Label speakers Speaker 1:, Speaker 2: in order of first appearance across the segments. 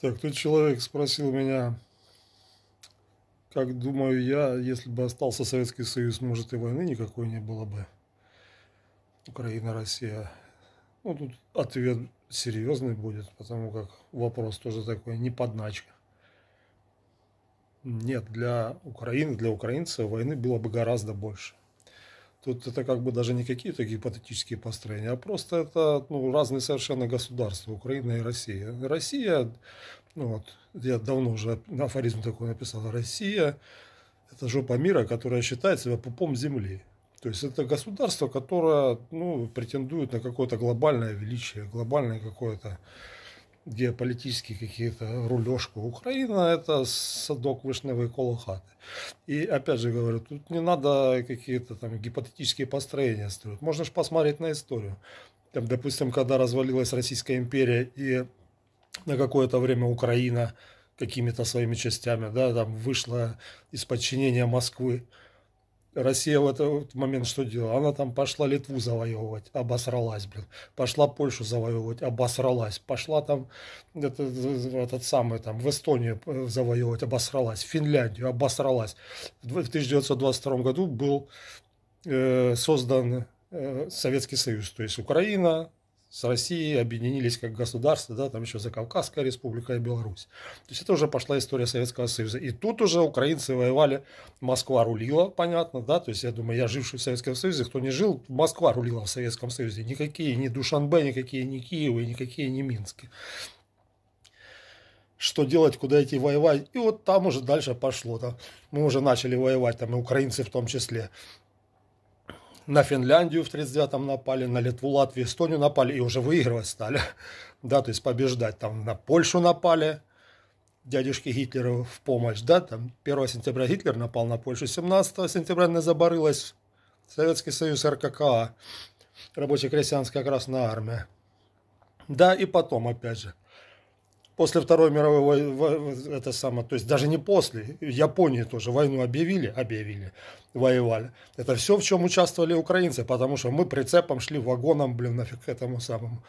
Speaker 1: Так, тут человек спросил меня, как думаю я, если бы остался Советский Союз, может и войны никакой не было бы. Украина, Россия. Ну, тут ответ серьезный будет, потому как вопрос тоже такой, не подначка. Нет, для Украины, для украинцев войны было бы гораздо больше. Тут это как бы даже не какие-то гипотетические построения, а просто это ну, разные совершенно государства, Украина и Россия. Россия, ну вот, я давно уже афоризм такой написал, Россия – это жопа мира, которая считает себя пупом земли. То есть это государство, которое ну, претендует на какое-то глобальное величие, глобальное какое-то геополитические какие-то рулежку. Украина – это садок вишневый колохаты И опять же говорю, тут не надо какие-то там гипотетические построения строить. Можно же посмотреть на историю. Там, допустим, когда развалилась Российская империя и на какое-то время Украина какими-то своими частями, да, там вышла из подчинения Москвы. Россия в этот момент что делала? Она там пошла Литву завоевывать, обосралась, блин. Пошла Польшу завоевывать, обосралась. Пошла там этот, этот самый там в Эстонию э, завоевывать, обосралась. Финляндию обосралась. В 1922 году был э, создан э, Советский Союз, то есть Украина, с Россией объединились как государство, да, там еще Закавказская республика и Беларусь. То есть это уже пошла история Советского Союза. И тут уже украинцы воевали, Москва рулила, понятно, да, то есть я думаю, я живший в Советском Союзе, кто не жил, Москва рулила в Советском Союзе. Никакие ни Душанбе, никакие ни Киевы, никакие ни Минске. Что делать, куда идти воевать. И вот там уже дальше пошло. Там. Мы уже начали воевать, там и украинцы в том числе на Финляндию в 1939-м напали, на Литву, Латвию, Эстонию напали и уже выигрывать стали, да, то есть побеждать. Там на Польшу напали, дядюшки Гитлера в помощь, да, там 1 сентября Гитлер напал на Польшу, 17 сентября не забарылась Советский Союз РККА, рабочая крестьянская Красная Армия. Да, и потом, опять же, после Второй мировой войны, это самое, то есть даже не после, в Японии тоже войну объявили, объявили, воевали. Это все, в чем участвовали украинцы, потому что мы прицепом шли вагоном, блин, нафиг к этому самому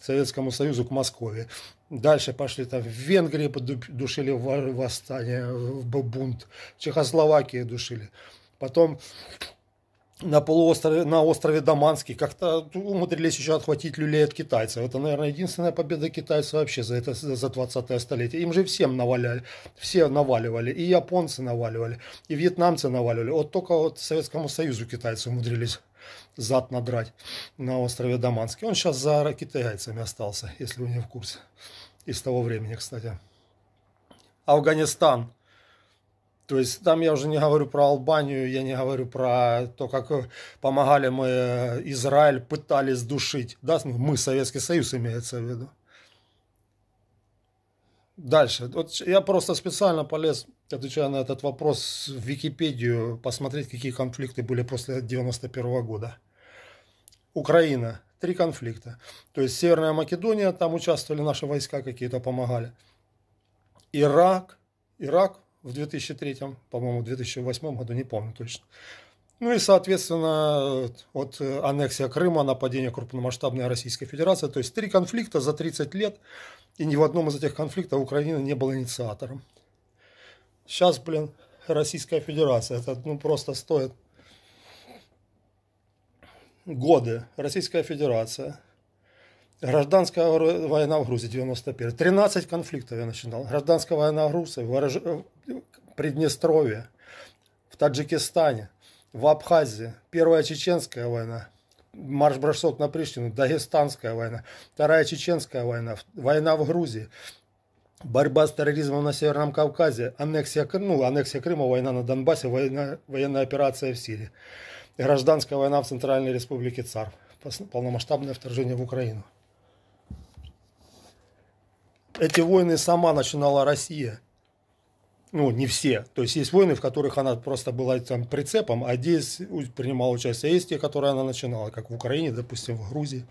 Speaker 1: Советскому Союзу, к Москве. Дальше пошли там в Венгрии душили восстание, бунт, в Чехословакии душили. Потом на полуострове, на острове Даманский как-то умудрились еще отхватить люлей от китайцев. Это, наверное, единственная победа китайцев вообще за, это, за 20 столетие. Им же всем наваляли, все наваливали, и японцы наваливали, и вьетнамцы наваливали. Вот только вот Советскому Союзу китайцы умудрились зад надрать на острове Даманский. Он сейчас за китайцами остался, если вы не в курсе. Из того времени, кстати. Афганистан – то есть там я уже не говорю про Албанию, я не говорю про то, как э, помогали мы э, Израиль, пытались душить. Да, ну, мы, Советский Союз имеется в виду. Дальше. Вот я просто специально полез, отвечая на этот вопрос, в Википедию, посмотреть, какие конфликты были после 91 -го года. Украина. Три конфликта. То есть Северная Македония, там участвовали наши войска какие-то, помогали. Ирак. Ирак в 2003, по-моему, в 2008 году, не помню точно. Ну и, соответственно, от э, аннексия Крыма, нападение крупномасштабной Российской Федерации. То есть три конфликта за 30 лет, и ни в одном из этих конфликтов Украина не была инициатором. Сейчас, блин, Российская Федерация, это ну, просто стоит годы. Российская Федерация, гражданская война в Грузии 91, 13 конфликтов я начинал, гражданская война в Грузии, Приднестровье, в Таджикистане, в Абхазии, Первая Чеченская война, марш-бросок на Приштину, Дагестанская война, Вторая Чеченская война, война в Грузии, борьба с терроризмом на Северном Кавказе, аннексия, ну, аннексия Крыма, война на Донбассе, война, военная операция в Сирии, гражданская война в Центральной Республике ЦАР, полномасштабное вторжение в Украину. Эти войны сама начинала Россия – ну, не все. То есть есть войны, в которых она просто была там прицепом, а здесь принимала участие. есть те, которые она начинала, как в Украине, допустим, в Грузии.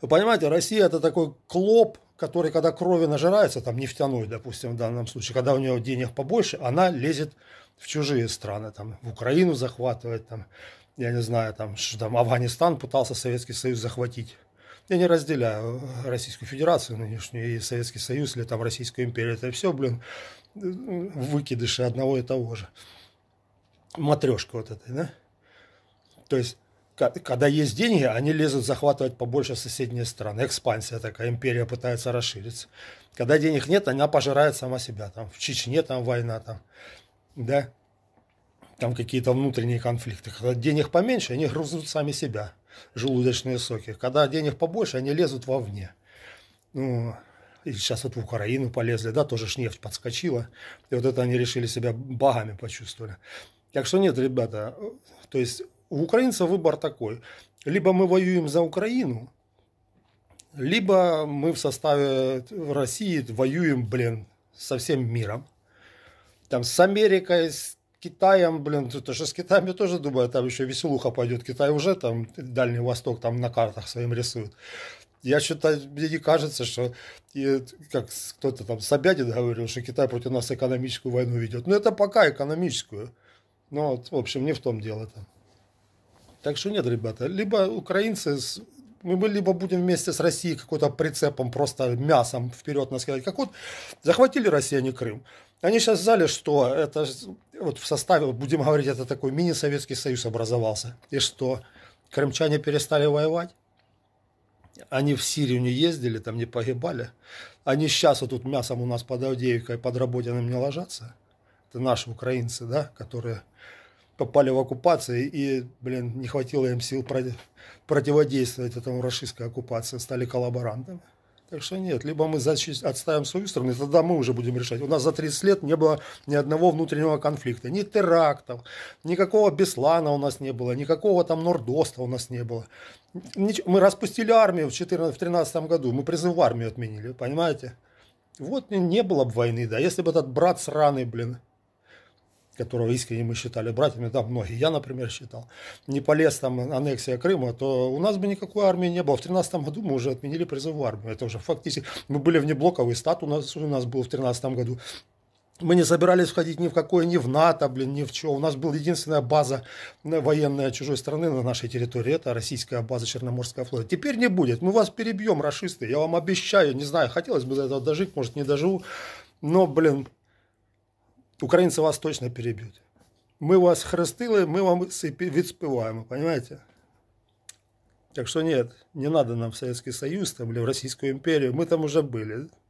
Speaker 1: Вы понимаете, Россия это такой клоп, который, когда крови нажирается, там нефтяной, допустим, в данном случае, когда у нее денег побольше, она лезет в чужие страны, там, в Украину захватывает, там, я не знаю, там, что там Афганистан пытался Советский Союз захватить я не разделяю Российскую Федерацию нынешнюю и Советский Союз, или там Российскую империю. Это все, блин, выкидыши одного и того же. Матрешка вот этой, да? То есть когда есть деньги, они лезут захватывать побольше соседние страны. Экспансия такая, империя пытается расшириться. Когда денег нет, она пожирает сама себя. Там в Чечне там война, там, да, там какие-то внутренние конфликты. Когда денег поменьше, они грузят сами себя желудочные соки. Когда денег побольше, они лезут вовне. Ну, и сейчас вот в Украину полезли, да, тоже ж нефть подскочила. И вот это они решили себя багами почувствовали. Так что нет, ребята, то есть у украинцев выбор такой. Либо мы воюем за Украину, либо мы в составе России воюем, блин, со всем миром. Там с Америкой, с Китаем, блин, то что с Китаем, я тоже думаю, а там еще веселуха пойдет. Китай уже там Дальний Восток там на картах своим рисует. Я что-то, мне не кажется, что, и, как кто-то там Собянин говорил, что Китай против нас экономическую войну ведет. Но ну, это пока экономическую. Но, ну, вот, в общем, не в том дело-то. Так что нет, ребята, либо украинцы мы, мы либо будем вместе с Россией какой-то прицепом, просто мясом вперед нас кидать. Как вот захватили а не Крым. Они сейчас взяли, что это вот в составе, будем говорить, это такой мини-Советский Союз образовался. И что? Крымчане перестали воевать? Они в Сирию не ездили, там не погибали. Они сейчас вот тут мясом у нас под Авдеевкой, под Работиным не ложатся. Это наши украинцы, да, которые попали в оккупацию и, блин, не хватило им сил противодействовать этому российской оккупации, стали коллаборантами. Так что нет, либо мы отставим свою страну, и тогда мы уже будем решать. У нас за 30 лет не было ни одного внутреннего конфликта, ни терактов, никакого Беслана у нас не было, никакого там Нордоста у нас не было. Мы распустили армию в 2013 году, мы призыв в армию отменили, понимаете? Вот не было бы войны, да, если бы этот брат сраный, блин, которого искренне мы считали братьями, да, многие, я, например, считал, не полез там аннексия Крыма, то у нас бы никакой армии не было. В 2013 году мы уже отменили призыв в армию. Это уже фактически, мы были внеблоковый стат у нас, у нас был в 2013 году. Мы не собирались входить ни в какое, ни в НАТО, блин, ни в что. У нас была единственная база э, военная чужой страны на нашей территории. Это российская база Черноморского флота. Теперь не будет. Мы вас перебьем, расисты. Я вам обещаю. Не знаю, хотелось бы до этого дожить, может, не доживу. Но, блин, украинцы вас точно перебьют. Мы вас хрестили, мы вам відспіваємо, понимаете? Так что нет, не надо нам в Советский Союз там, или в Российскую империю, мы там уже были.